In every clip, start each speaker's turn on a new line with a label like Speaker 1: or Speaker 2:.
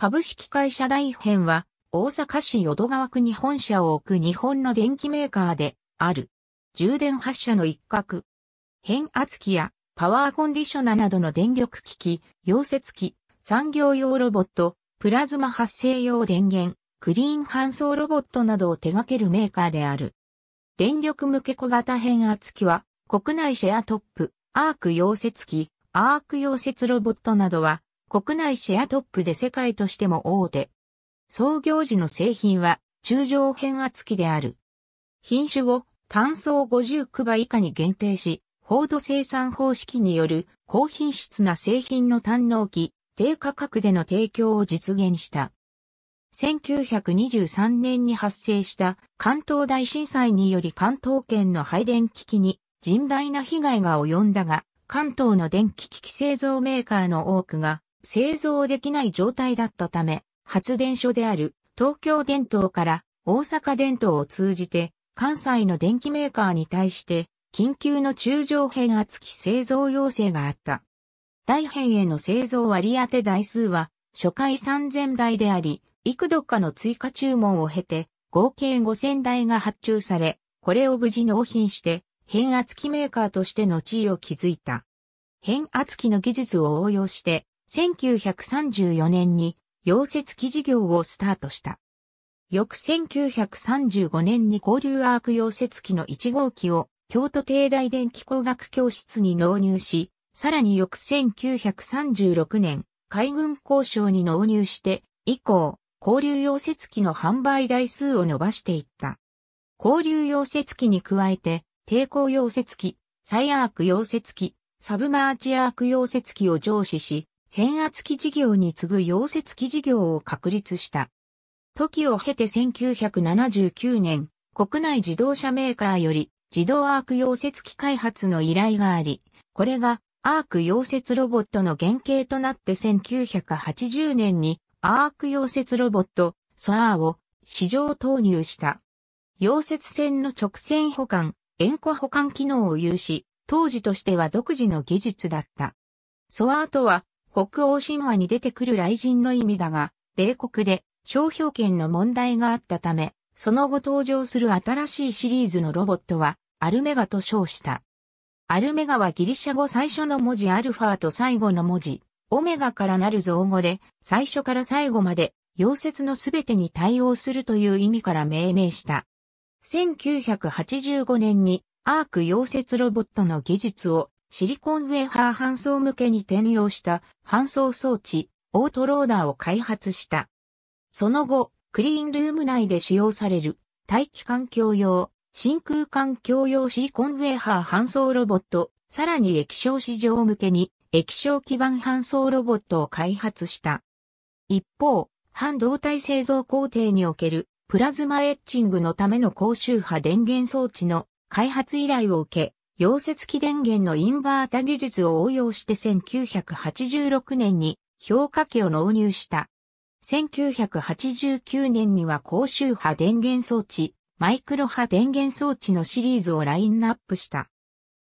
Speaker 1: 株式会社大編は、大阪市淀川区に本社を置く日本の電機メーカーである。充電発射の一角。変圧器やパワーコンディショナーなどの電力機器、溶接機、産業用ロボット、プラズマ発生用電源、クリーン搬送ロボットなどを手掛けるメーカーである。電力向け小型変圧器は国内シェアトップ、アーク溶接機、アーク溶接ロボットなどは国内シェアトップで世界としても大手。創業時の製品は中上変圧器である。品種を単層59倍以下に限定し、高度生産方式による高品質な製品の堪能期、低価格での提供を実現した。1923年に発生した関東大震災により関東圏の配電機器に甚大な被害が及んだが、関東の電気機器製造メーカーの多くが製造できない状態だったため、発電所である東京電灯から大阪電灯を通じて関西の電機メーカーに対して緊急の中上変圧器製造要請があった。大変への製造割当台数は初回3000台であり、幾度かの追加注文を経て合計5000台が発注され、これを無事納品して変圧器メーカーとしての地位を築いた。変圧器の技術を応用して1934年に溶接機事業をスタートした。翌1935年に交流アーク溶接機の1号機を京都帝大電気工学教室に納入し、さらに翌1936年、海軍交渉に納入して、以降、交流溶接機の販売台数を伸ばしていった。交流溶接機に加えて、抵抗溶接機、サイアーク溶接機、サブマーチアーク溶接機を上司し、変圧器事業に次ぐ溶接器事業を確立した。時を経て1979年、国内自動車メーカーより自動アーク溶接機開発の依頼があり、これがアーク溶接ロボットの原型となって1980年にアーク溶接ロボットソアーを市場投入した。溶接線の直線保管、円弧保管機能を有し、当時としては独自の技術だった。ソアーとは北欧神話に出てくる雷神の意味だが、米国で商標権の問題があったため、その後登場する新しいシリーズのロボットは、アルメガと称した。アルメガはギリシャ語最初の文字アルファと最後の文字、オメガからなる造語で、最初から最後まで、溶接のすべてに対応するという意味から命名した。1985年にアーク溶接ロボットの技術をシリコンウェーハー搬送向けに転用した搬送装置、オートローダーを開発した。その後、クリーンルーム内で使用される大気環境用、真空環境用シリコンウェーハー搬送ロボット、さらに液晶市場向けに液晶基板搬送ロボットを開発した。一方、半導体製造工程におけるプラズマエッチングのための高周波電源装置の開発依頼を受け、溶接機電源のインバータ技術を応用して1986年に評価器を納入した。1989年には高周波電源装置、マイクロ波電源装置のシリーズをラインナップした。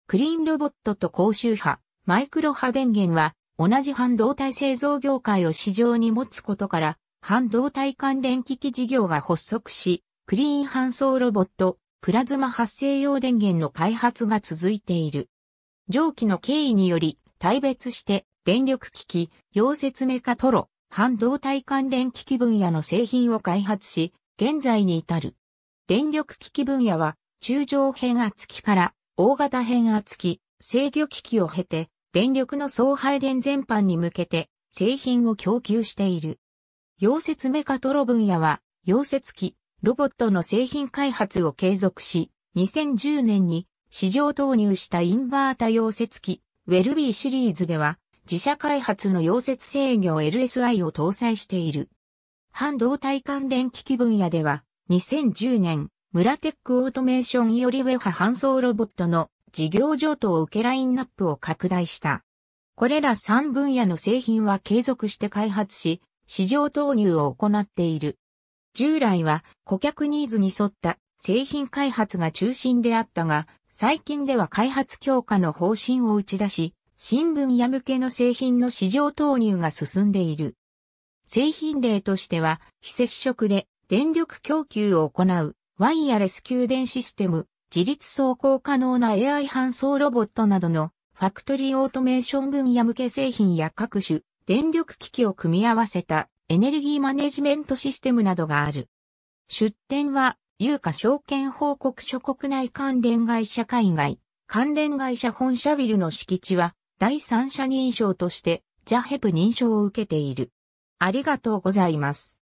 Speaker 1: クリーンロボットと高周波、マイクロ波電源は同じ半導体製造業界を市場に持つことから、半導体関連機器事業が発足し、クリーン搬送ロボット、プラズマ発生用電源の開発が続いている。上記の経緯により、大別して電力機器、溶接メカトロ、半導体関連機器分野の製品を開発し、現在に至る。電力機器分野は、中上変圧器から大型変圧器、制御機器を経て、電力の総配電全般に向けて、製品を供給している。溶接メカトロ分野は、溶接機、ロボットの製品開発を継続し、2010年に市場投入したインバータ溶接機、ウェルビーシリーズでは、自社開発の溶接制御 LSI を搭載している。半導体関連機器分野では、2010年、ムラテックオートメーションよりウェハ搬送ロボットの事業上等を受けラインナップを拡大した。これら3分野の製品は継続して開発し、市場投入を行っている。従来は顧客ニーズに沿った製品開発が中心であったが、最近では開発強化の方針を打ち出し、新聞や向けの製品の市場投入が進んでいる。製品例としては、非接触で電力供給を行うワイヤレス給電システム、自立走行可能な AI 搬送ロボットなどのファクトリーオートメーション分野向け製品や各種電力機器を組み合わせたエネルギーマネジメントシステムなどがある。出展は、有価証券報告書国内関連会社海外、関連会社本社ビルの敷地は、第三者認証として、ジャヘプ認証を受けている。ありがとうございます。